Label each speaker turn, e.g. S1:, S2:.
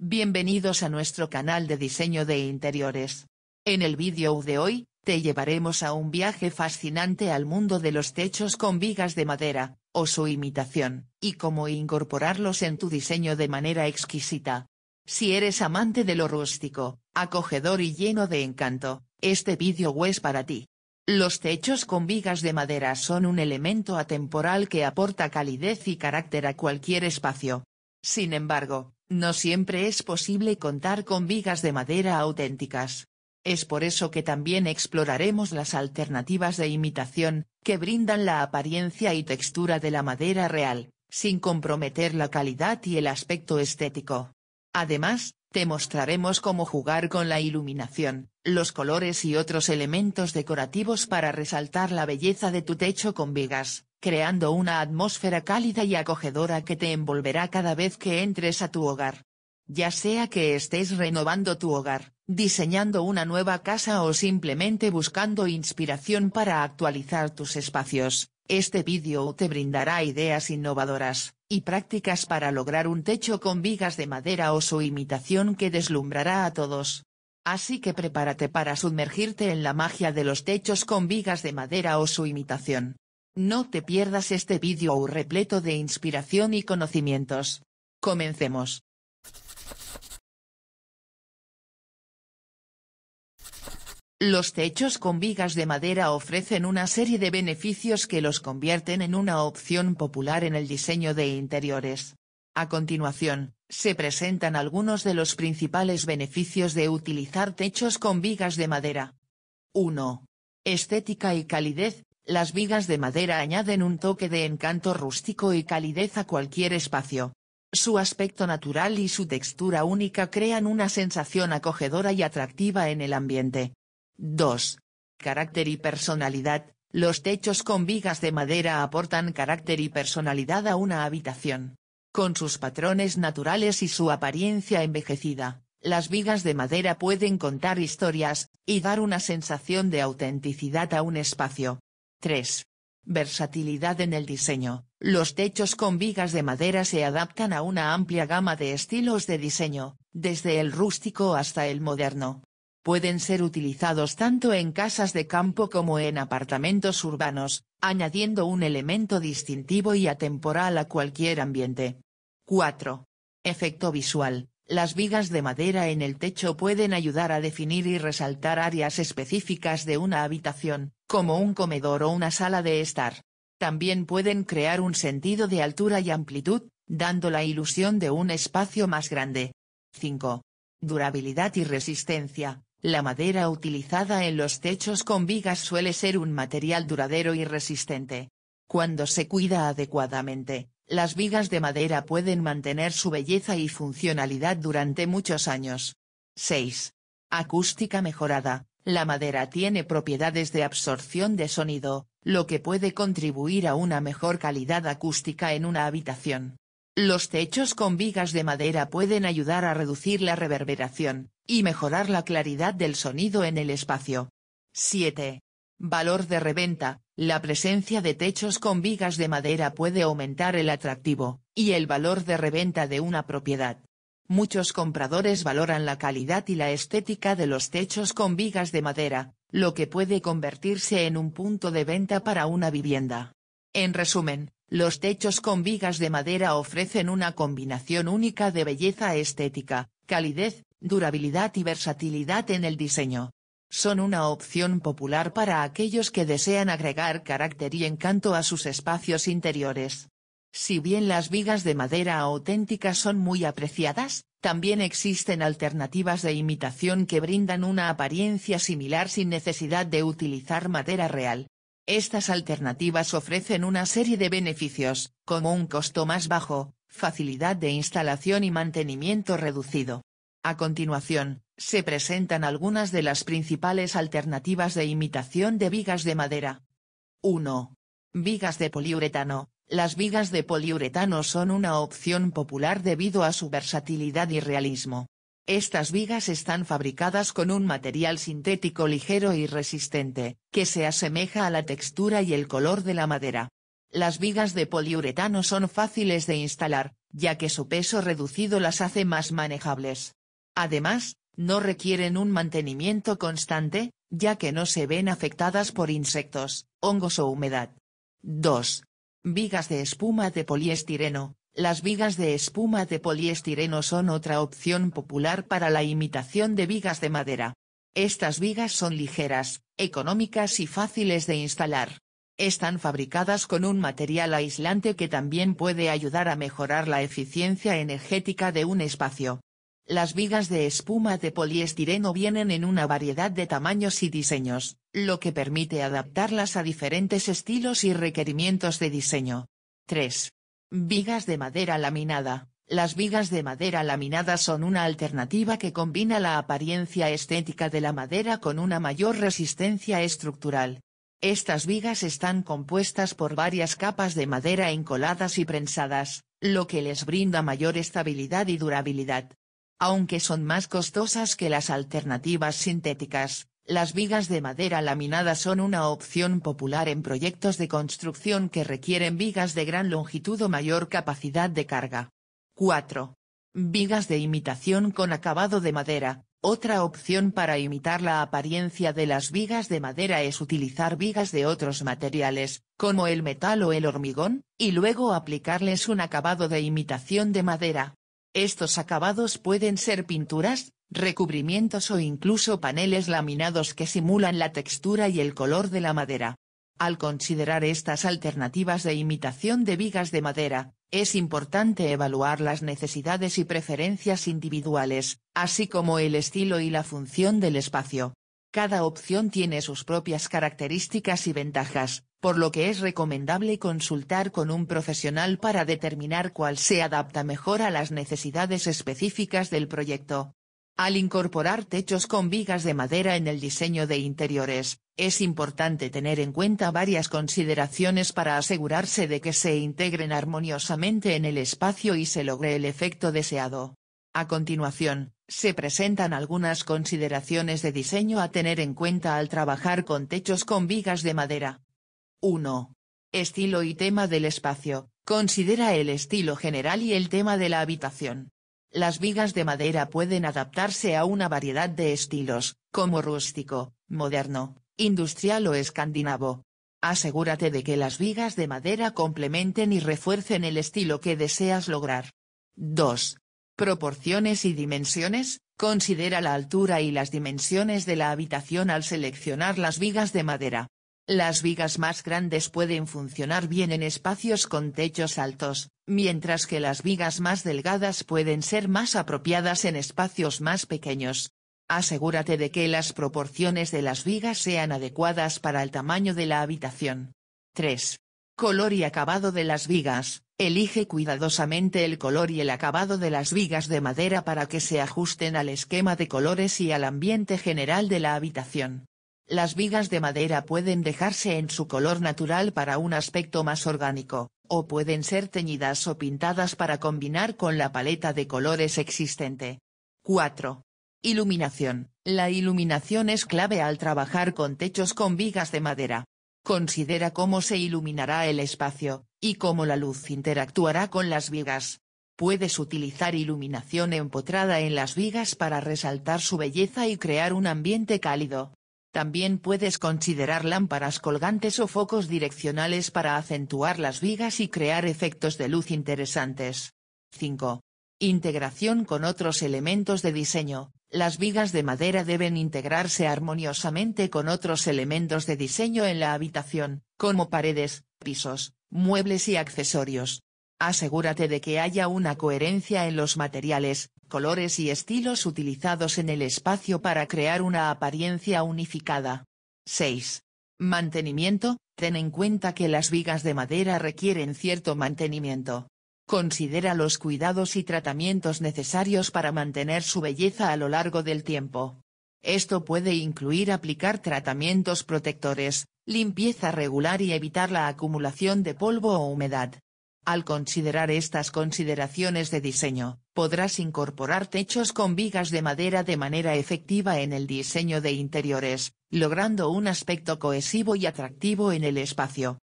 S1: Bienvenidos a nuestro canal de diseño de interiores. En el vídeo de hoy, te llevaremos a un viaje fascinante al mundo de los techos con vigas de madera, o su imitación, y cómo incorporarlos en tu diseño de manera exquisita. Si eres amante de lo rústico, acogedor y lleno de encanto, este vídeo es para ti. Los techos con vigas de madera son un elemento atemporal que aporta calidez y carácter a cualquier espacio, sin embargo, no siempre es posible contar con vigas de madera auténticas. Es por eso que también exploraremos las alternativas de imitación, que brindan la apariencia y textura de la madera real, sin comprometer la calidad y el aspecto estético. Además, te mostraremos cómo jugar con la iluminación, los colores y otros elementos decorativos para resaltar la belleza de tu techo con vigas, creando una atmósfera cálida y acogedora que te envolverá cada vez que entres a tu hogar. Ya sea que estés renovando tu hogar, diseñando una nueva casa o simplemente buscando inspiración para actualizar tus espacios, este vídeo te brindará ideas innovadoras y prácticas para lograr un techo con vigas de madera o su imitación que deslumbrará a todos. Así que prepárate para sumergirte en la magia de los techos con vigas de madera o su imitación. No te pierdas este vídeo repleto de inspiración y conocimientos. Comencemos. Los techos con vigas de madera ofrecen una serie de beneficios que los convierten en una opción popular en el diseño de interiores. A continuación, se presentan algunos de los principales beneficios de utilizar techos con vigas de madera. 1. Estética y calidez. Las vigas de madera añaden un toque de encanto rústico y calidez a cualquier espacio. Su aspecto natural y su textura única crean una sensación acogedora y atractiva en el ambiente. 2. Carácter y personalidad. Los techos con vigas de madera aportan carácter y personalidad a una habitación. Con sus patrones naturales y su apariencia envejecida, las vigas de madera pueden contar historias, y dar una sensación de autenticidad a un espacio. 3. Versatilidad en el diseño. Los techos con vigas de madera se adaptan a una amplia gama de estilos de diseño, desde el rústico hasta el moderno pueden ser utilizados tanto en casas de campo como en apartamentos urbanos, añadiendo un elemento distintivo y atemporal a cualquier ambiente. 4. Efecto visual. Las vigas de madera en el techo pueden ayudar a definir y resaltar áreas específicas de una habitación, como un comedor o una sala de estar. También pueden crear un sentido de altura y amplitud, dando la ilusión de un espacio más grande. 5. Durabilidad y resistencia. La madera utilizada en los techos con vigas suele ser un material duradero y resistente. Cuando se cuida adecuadamente, las vigas de madera pueden mantener su belleza y funcionalidad durante muchos años. 6. Acústica mejorada. La madera tiene propiedades de absorción de sonido, lo que puede contribuir a una mejor calidad acústica en una habitación. Los techos con vigas de madera pueden ayudar a reducir la reverberación, y mejorar la claridad del sonido en el espacio. 7. Valor de reventa. La presencia de techos con vigas de madera puede aumentar el atractivo, y el valor de reventa de una propiedad. Muchos compradores valoran la calidad y la estética de los techos con vigas de madera, lo que puede convertirse en un punto de venta para una vivienda. En resumen, los techos con vigas de madera ofrecen una combinación única de belleza estética, calidez, durabilidad y versatilidad en el diseño. Son una opción popular para aquellos que desean agregar carácter y encanto a sus espacios interiores. Si bien las vigas de madera auténticas son muy apreciadas, también existen alternativas de imitación que brindan una apariencia similar sin necesidad de utilizar madera real. Estas alternativas ofrecen una serie de beneficios, como un costo más bajo, facilidad de instalación y mantenimiento reducido. A continuación, se presentan algunas de las principales alternativas de imitación de vigas de madera. 1. Vigas de poliuretano. Las vigas de poliuretano son una opción popular debido a su versatilidad y realismo. Estas vigas están fabricadas con un material sintético ligero y resistente, que se asemeja a la textura y el color de la madera. Las vigas de poliuretano son fáciles de instalar, ya que su peso reducido las hace más manejables. Además, no requieren un mantenimiento constante, ya que no se ven afectadas por insectos, hongos o humedad. 2. Vigas de espuma de poliestireno. Las vigas de espuma de poliestireno son otra opción popular para la imitación de vigas de madera. Estas vigas son ligeras, económicas y fáciles de instalar. Están fabricadas con un material aislante que también puede ayudar a mejorar la eficiencia energética de un espacio. Las vigas de espuma de poliestireno vienen en una variedad de tamaños y diseños, lo que permite adaptarlas a diferentes estilos y requerimientos de diseño. 3. Vigas de madera laminada. Las vigas de madera laminada son una alternativa que combina la apariencia estética de la madera con una mayor resistencia estructural. Estas vigas están compuestas por varias capas de madera encoladas y prensadas, lo que les brinda mayor estabilidad y durabilidad. Aunque son más costosas que las alternativas sintéticas, las vigas de madera laminada son una opción popular en proyectos de construcción que requieren vigas de gran longitud o mayor capacidad de carga. 4. Vigas de imitación con acabado de madera. Otra opción para imitar la apariencia de las vigas de madera es utilizar vigas de otros materiales, como el metal o el hormigón, y luego aplicarles un acabado de imitación de madera. Estos acabados pueden ser pinturas, recubrimientos o incluso paneles laminados que simulan la textura y el color de la madera. Al considerar estas alternativas de imitación de vigas de madera, es importante evaluar las necesidades y preferencias individuales, así como el estilo y la función del espacio. Cada opción tiene sus propias características y ventajas, por lo que es recomendable consultar con un profesional para determinar cuál se adapta mejor a las necesidades específicas del proyecto. Al incorporar techos con vigas de madera en el diseño de interiores, es importante tener en cuenta varias consideraciones para asegurarse de que se integren armoniosamente en el espacio y se logre el efecto deseado. A continuación, se presentan algunas consideraciones de diseño a tener en cuenta al trabajar con techos con vigas de madera. 1. Estilo y tema del espacio. Considera el estilo general y el tema de la habitación. Las vigas de madera pueden adaptarse a una variedad de estilos, como rústico, moderno, industrial o escandinavo. Asegúrate de que las vigas de madera complementen y refuercen el estilo que deseas lograr. 2. Proporciones y dimensiones. Considera la altura y las dimensiones de la habitación al seleccionar las vigas de madera. Las vigas más grandes pueden funcionar bien en espacios con techos altos, mientras que las vigas más delgadas pueden ser más apropiadas en espacios más pequeños. Asegúrate de que las proporciones de las vigas sean adecuadas para el tamaño de la habitación. 3. Color y acabado de las vigas. Elige cuidadosamente el color y el acabado de las vigas de madera para que se ajusten al esquema de colores y al ambiente general de la habitación. Las vigas de madera pueden dejarse en su color natural para un aspecto más orgánico, o pueden ser teñidas o pintadas para combinar con la paleta de colores existente. 4. Iluminación. La iluminación es clave al trabajar con techos con vigas de madera. Considera cómo se iluminará el espacio, y cómo la luz interactuará con las vigas. Puedes utilizar iluminación empotrada en las vigas para resaltar su belleza y crear un ambiente cálido, también puedes considerar lámparas colgantes o focos direccionales para acentuar las vigas y crear efectos de luz interesantes. 5. Integración con otros elementos de diseño. Las vigas de madera deben integrarse armoniosamente con otros elementos de diseño en la habitación, como paredes, pisos, muebles y accesorios. Asegúrate de que haya una coherencia en los materiales, colores y estilos utilizados en el espacio para crear una apariencia unificada. 6. Mantenimiento, ten en cuenta que las vigas de madera requieren cierto mantenimiento. Considera los cuidados y tratamientos necesarios para mantener su belleza a lo largo del tiempo. Esto puede incluir aplicar tratamientos protectores, limpieza regular y evitar la acumulación de polvo o humedad. Al considerar estas consideraciones de diseño, podrás incorporar techos con vigas de madera de manera efectiva en el diseño de interiores, logrando un aspecto cohesivo y atractivo en el espacio.